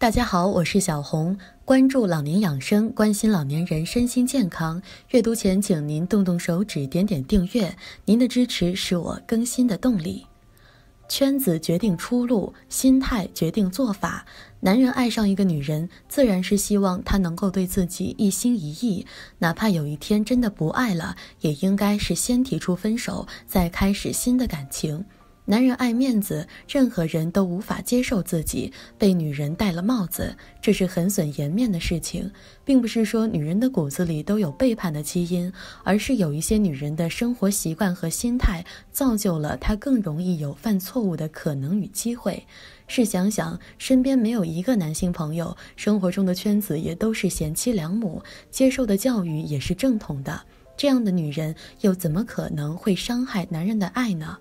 大家好，我是小红，关注老年养生，关心老年人身心健康。阅读前，请您动动手指，点点订阅，您的支持是我更新的动力。圈子决定出路，心态决定做法。男人爱上一个女人，自然是希望她能够对自己一心一意。哪怕有一天真的不爱了，也应该是先提出分手，再开始新的感情。男人爱面子，任何人都无法接受自己被女人戴了帽子，这是很损颜面的事情。并不是说女人的骨子里都有背叛的基因，而是有一些女人的生活习惯和心态，造就了她更容易有犯错误的可能与机会。试想想，身边没有一个男性朋友，生活中的圈子也都是贤妻良母，接受的教育也是正统的，这样的女人又怎么可能会伤害男人的爱呢？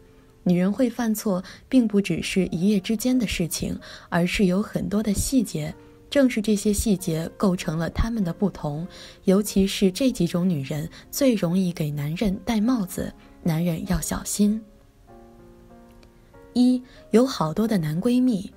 女人会犯错，并不只是一夜之间的事情，而是有很多的细节。正是这些细节构成了他们的不同，尤其是这几种女人最容易给男人戴帽子，男人要小心。一有好多的男闺蜜，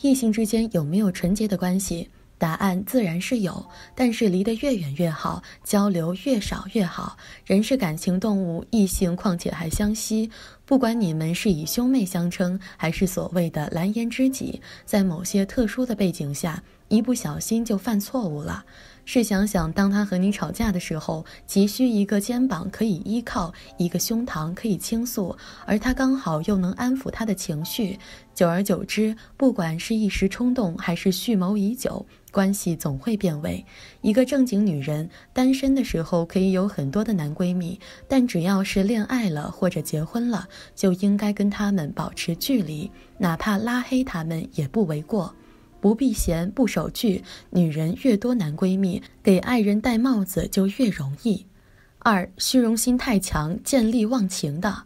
异性之间有没有纯洁的关系？答案自然是有，但是离得越远越好，交流越少越好。人是感情动物，异性况且还相吸，不管你们是以兄妹相称，还是所谓的蓝颜知己，在某些特殊的背景下，一不小心就犯错误了。试想想，当他和你吵架的时候，急需一个肩膀可以依靠，一个胸膛可以倾诉，而他刚好又能安抚他的情绪。久而久之，不管是一时冲动还是蓄谋已久，关系总会变味。一个正经女人单身的时候可以有很多的男闺蜜，但只要是恋爱了或者结婚了，就应该跟他们保持距离，哪怕拉黑他们也不为过。不避嫌，不守距，女人越多，男闺蜜给爱人戴帽子就越容易。二，虚荣心太强，见利忘情的。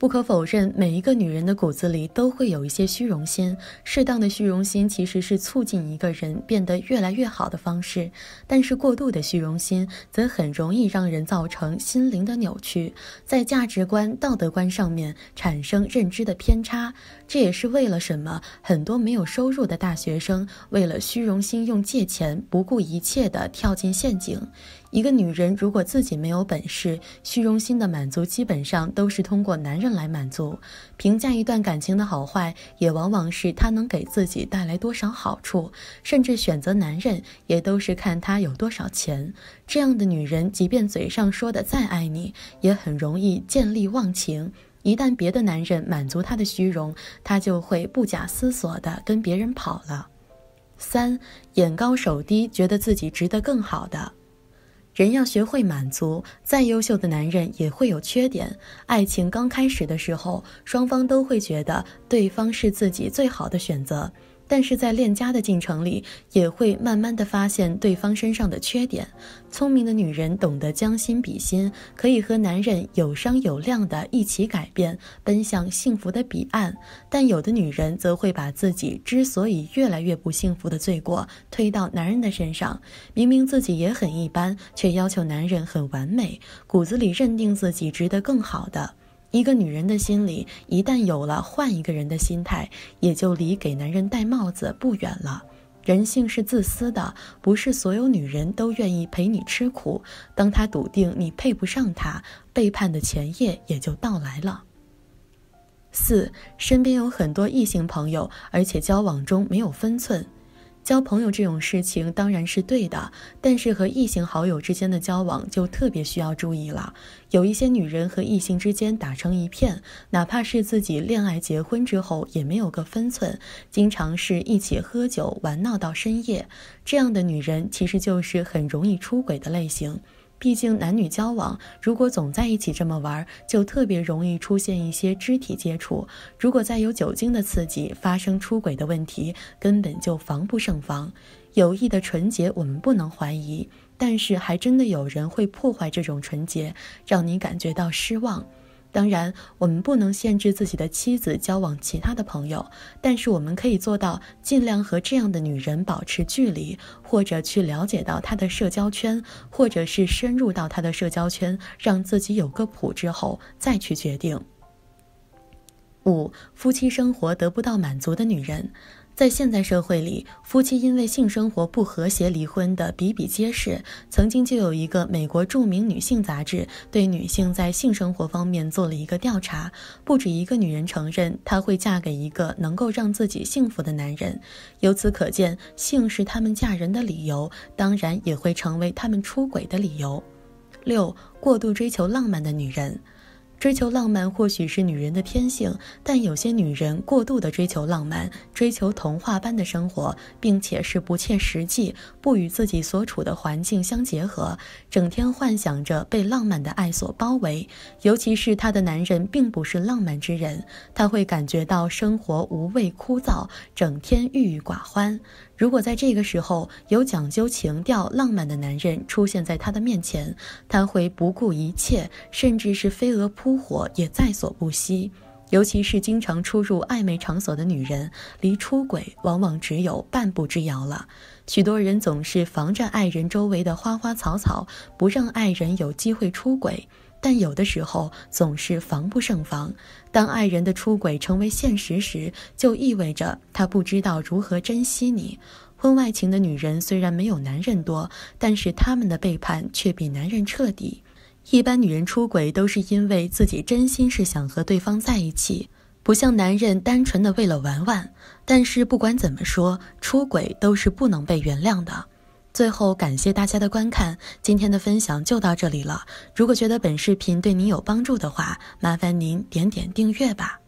不可否认，每一个女人的骨子里都会有一些虚荣心。适当的虚荣心其实是促进一个人变得越来越好的方式，但是过度的虚荣心则很容易让人造成心灵的扭曲，在价值观、道德观上面产生认知的偏差。这也是为了什么？很多没有收入的大学生为了虚荣心，用借钱不顾一切的跳进陷阱。一个女人如果自己没有本事，虚荣心的满足基本上都是通过男人来满足。评价一段感情的好坏，也往往是她能给自己带来多少好处。甚至选择男人，也都是看他有多少钱。这样的女人，即便嘴上说的再爱你，也很容易见利忘情。一旦别的男人满足她的虚荣，她就会不假思索的跟别人跑了。三，眼高手低，觉得自己值得更好的。人要学会满足，再优秀的男人也会有缺点。爱情刚开始的时候，双方都会觉得对方是自己最好的选择。但是在恋家的进程里，也会慢慢的发现对方身上的缺点。聪明的女人懂得将心比心，可以和男人有商有量的一起改变，奔向幸福的彼岸。但有的女人则会把自己之所以越来越不幸福的罪过推到男人的身上，明明自己也很一般，却要求男人很完美，骨子里认定自己值得更好的。一个女人的心里一旦有了换一个人的心态，也就离给男人戴帽子不远了。人性是自私的，不是所有女人都愿意陪你吃苦。当她笃定你配不上她，背叛的前夜也就到来了。四，身边有很多异性朋友，而且交往中没有分寸。交朋友这种事情当然是对的，但是和异性好友之间的交往就特别需要注意了。有一些女人和异性之间打成一片，哪怕是自己恋爱结婚之后也没有个分寸，经常是一起喝酒玩闹到深夜。这样的女人其实就是很容易出轨的类型。毕竟，男女交往如果总在一起这么玩，就特别容易出现一些肢体接触。如果再有酒精的刺激，发生出轨的问题，根本就防不胜防。友谊的纯洁我们不能怀疑，但是还真的有人会破坏这种纯洁，让你感觉到失望。当然，我们不能限制自己的妻子交往其他的朋友，但是我们可以做到尽量和这样的女人保持距离，或者去了解到她的社交圈，或者是深入到她的社交圈，让自己有个谱之后再去决定。五、夫妻生活得不到满足的女人。在现代社会里，夫妻因为性生活不和谐离婚的比比皆是。曾经就有一个美国著名女性杂志对女性在性生活方面做了一个调查，不止一个女人承认她会嫁给一个能够让自己幸福的男人。由此可见，性是他们嫁人的理由，当然也会成为他们出轨的理由。六、过度追求浪漫的女人。追求浪漫或许是女人的天性，但有些女人过度的追求浪漫，追求童话般的生活，并且是不切实际、不与自己所处的环境相结合，整天幻想着被浪漫的爱所包围。尤其是她的男人并不是浪漫之人，她会感觉到生活无味、枯燥，整天郁郁寡欢。如果在这个时候有讲究情调、浪漫的男人出现在她的面前，她会不顾一切，甚至是飞蛾扑火也在所不惜。尤其是经常出入暧昧场所的女人，离出轨往往只有半步之遥了。许多人总是防着爱人周围的花花草草，不让爱人有机会出轨。但有的时候总是防不胜防。当爱人的出轨成为现实时，就意味着他不知道如何珍惜你。婚外情的女人虽然没有男人多，但是他们的背叛却比男人彻底。一般女人出轨都是因为自己真心是想和对方在一起，不像男人单纯的为了玩玩。但是不管怎么说，出轨都是不能被原谅的。最后，感谢大家的观看，今天的分享就到这里了。如果觉得本视频对您有帮助的话，麻烦您点点订阅吧。